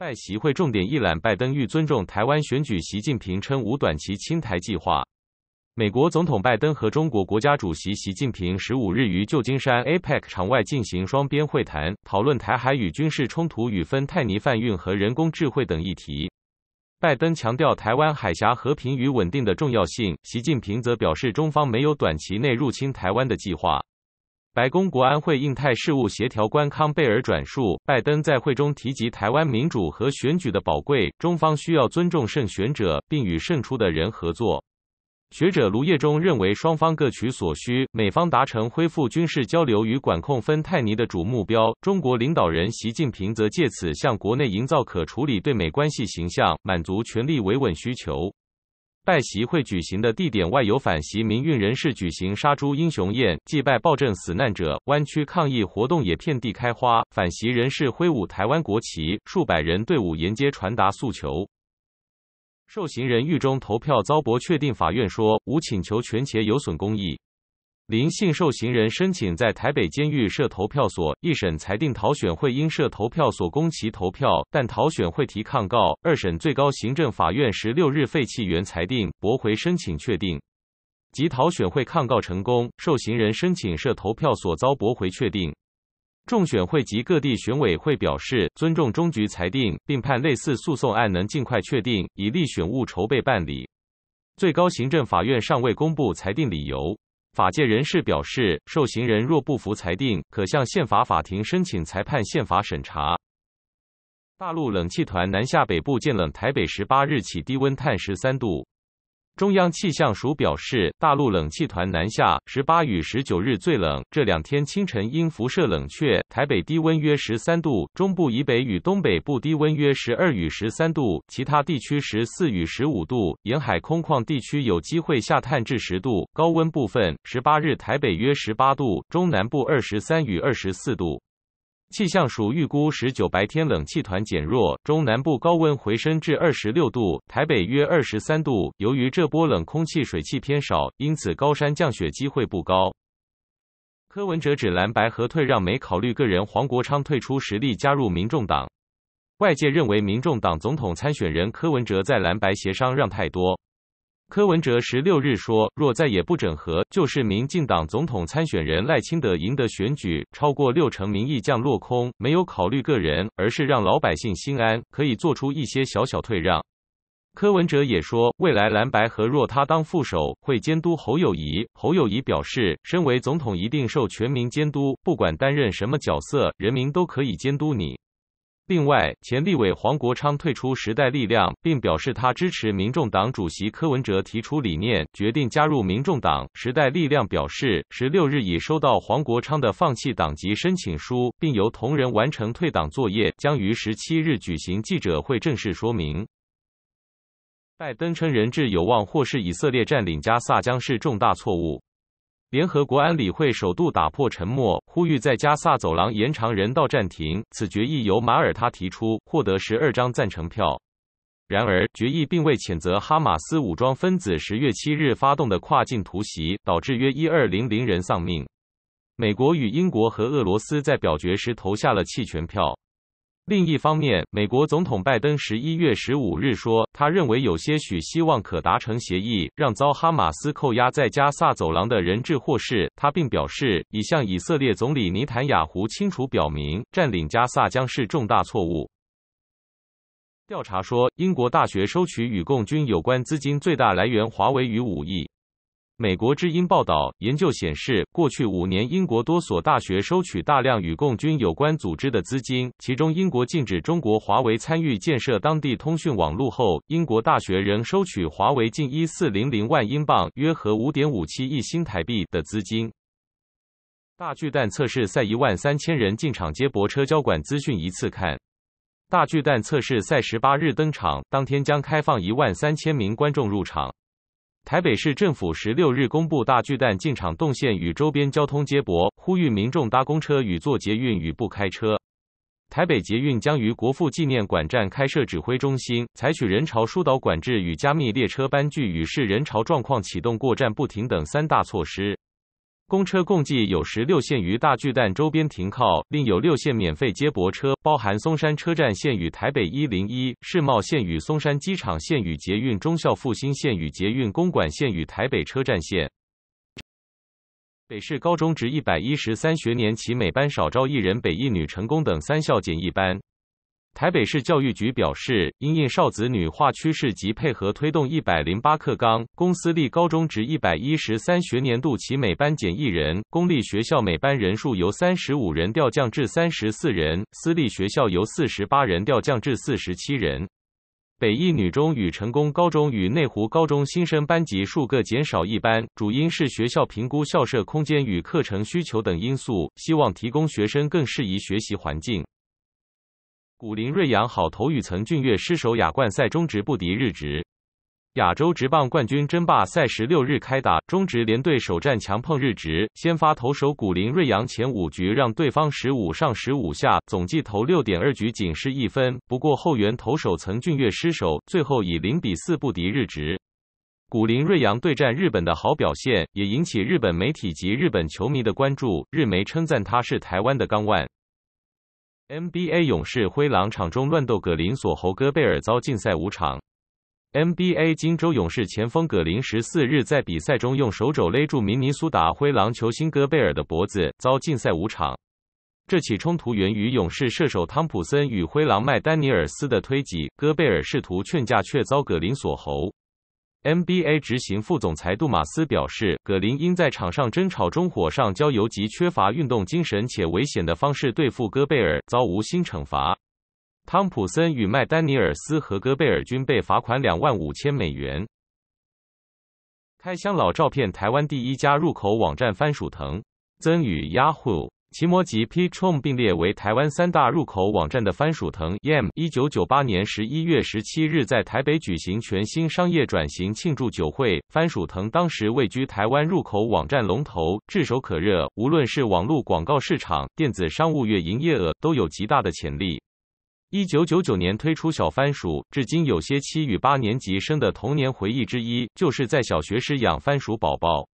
拜习会重点一览：拜登欲尊重台湾选举，习近平称无短期亲台计划。美国总统拜登和中国国家主席习近平十五日于旧金山 APEC 场外进行双边会谈，讨论台海与军事冲突、与芬泰尼贩运和人工智慧等议题。拜登强调台湾海峡和平与稳定的重要性，习近平则表示中方没有短期内入侵台湾的计划。白宫国安会印太事务协调官康贝尔转述，拜登在会中提及台湾民主和选举的宝贵，中方需要尊重胜选者，并与胜出的人合作。学者卢业中认为，双方各取所需，美方达成恢复军事交流与管控芬泰尼的主目标，中国领导人习近平则借此向国内营造可处理对美关系形象，满足权力维稳需求。拜席会举行的地点外，有反袭民运人士举行“杀猪英雄宴”，祭拜暴政死难者。湾区抗议活动也遍地开花，反袭人士挥舞台湾国旗，数百人队伍沿街传达诉求。受刑人狱中投票遭驳，确定法院说无请求权且有损公益。林姓受刑人申请在台北监狱设投票所，一审裁定陶选会应设投票所供其投票，但陶选会提抗告。二审最高行政法院十六日废弃原裁定，驳回申请，确定。即陶选会抗告成功，受刑人申请设投票所遭驳回，确定。众选会及各地选委会表示尊重终局裁定，并判类似诉讼案能尽快确定，以利选务筹备办理。最高行政法院尚未公布裁定理由。法界人士表示，受刑人若不服裁定，可向宪法法庭申请裁判宪法审查。大陆冷气团南下，北部渐冷，台北十八日起低温探十三度。中央气象署表示，大陆冷气团南下，十八与十九日最冷。这两天清晨因辐射冷却，台北低温约十三度，中部以北与东北部低温约十二与十三度，其他地区十四与十五度。沿海空旷地区有机会下探至十度。高温部分，十八日台北约十八度，中南部二十三与二十四度。气象署预估十九白天冷气团减弱，中南部高温回升至二十六度，台北约二十三度。由于这波冷空气水汽偏少，因此高山降雪机会不高。柯文哲指蓝白和退让没考虑个人，黄国昌退出实力加入民众党，外界认为民众党总统参选人柯文哲在蓝白协商让太多。柯文哲十六日说，若再也不整合，就是民进党总统参选人赖清德赢得选举超过六成民意将落空。没有考虑个人，而是让老百姓心安，可以做出一些小小退让。柯文哲也说，未来蓝白合若他当副手，会监督侯友谊。侯友谊表示，身为总统一定受全民监督，不管担任什么角色，人民都可以监督你。另外，前立委黄国昌退出时代力量，并表示他支持民众党主席柯文哲提出理念，决定加入民众党。时代力量表示，十六日已收到黄国昌的放弃党籍申请书，并由同仁完成退党作业，将于十七日举行记者会正式说明。拜登称人质有望获释，以色列占领加萨将是重大错误。联合国安理会首度打破沉默，呼吁在加萨走廊延长人道暂停。此决议由马耳他提出，获得十二张赞成票。然而，决议并未谴责哈马斯武装分子十月七日发动的跨境突袭，导致约一二零零人丧命。美国与英国和俄罗斯在表决时投下了弃权票。另一方面，美国总统拜登十一月十五日说，他认为有些许希望可达成协议，让遭哈马斯扣押在加萨走廊的人质获释。他并表示已向以色列总理尼坦雅胡清楚表明，占领加萨将是重大错误。调查说，英国大学收取与共军有关资金最大来源华为与五亿。美国之音报道，研究显示，过去五年，英国多所大学收取大量与共军有关组织的资金。其中，英国禁止中国华为参与建设当地通讯网络后，英国大学仍收取华为近一四零零万英镑（约合五点五七亿新台币）的资金。大巨蛋测试赛一万三千人进场接驳车交管资讯一次看。大巨蛋测试赛十八日登场，当天将开放一万三千名观众入场。台北市政府十六日公布大巨蛋进场动线与周边交通接驳，呼吁民众搭公车与坐捷运，与不开车。台北捷运将于国父纪念馆站开设指挥中心，采取人潮疏导管制与加密列车班距，与视人潮状况启动过站不停等三大措施。公车共计有十六线于大巨蛋周边停靠，另有六线免费接驳车，包含松山车站线与台北一零一世贸线、与松山机场线、与捷运中孝复兴线、与捷运公馆线、与台北车站线。北市高中职一百一十三学年其每班少招一人，北一女成功等三校仅一班。台北市教育局表示，因应少子女化趋势及配合推动一百零八课纲，公私立高中职一百一十三学年度起每班减一人，公立学校每班人数由三十五人调降至三十四人，私立学校由四十八人调降至四十七人。北一女中与成功高中与内湖高中新生班级数各减少一班，主因是学校评估校舍空间与课程需求等因素，希望提供学生更适宜学习环境。古林瑞阳好投，与曾俊岳失手，亚冠赛中职不敌日职。亚洲职棒冠军争霸赛十六日开打，中职联队首战强碰日职，先发投手古林瑞阳前五局让对方十五上十五下，总计投六点二局，仅失一分。不过后援投手曾俊岳失手，最后以零比四不敌日职。古林瑞阳对战日本的好表现，也引起日本媒体及日本球迷的关注。日媒称赞他是台湾的钢腕。NBA 勇士灰狼场中乱斗，格林锁喉戈贝尔遭禁赛五场。NBA 金州勇士前锋格林十四日在比赛中用手肘勒住明尼苏达灰狼球星戈贝尔的脖子，遭禁赛五场。这起冲突源于勇士射手汤普森与灰狼麦丹尼尔斯的推挤，戈贝尔试图劝架却遭格林锁喉。NBA 执行副总裁杜马斯表示，葛林因在场上争吵中火上浇油及缺乏运动精神且危险的方式对付戈贝尔遭无心惩罚。汤普森与麦丹尼尔斯和戈贝尔均被罚款两万五千美元。开箱老照片，台湾第一家入口网站番薯藤曾与 Yahoo。奇摩及 Peachome 并列为台湾三大入口网站的番薯藤 Yam。一九九八年十一月十七日，在台北举行全新商业转型庆祝酒会。番薯藤当时位居台湾入口网站龙头，炙手可热。无论是网络广告市场、电子商务月营业额，都有极大的潜力。一九九九年推出小番薯，至今有些七与八年级生的童年回忆之一，就是在小学时养番薯宝宝。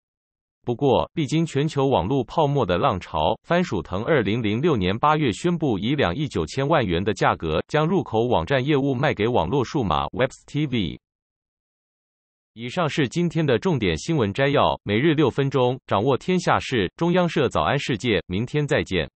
不过，历经全球网络泡沫的浪潮，番薯藤二零零六年八月宣布以两亿九千万元的价格将入口网站业务卖给网络数码 Webstv。以上是今天的重点新闻摘要，每日六分钟掌握天下事。中央社早安世界，明天再见。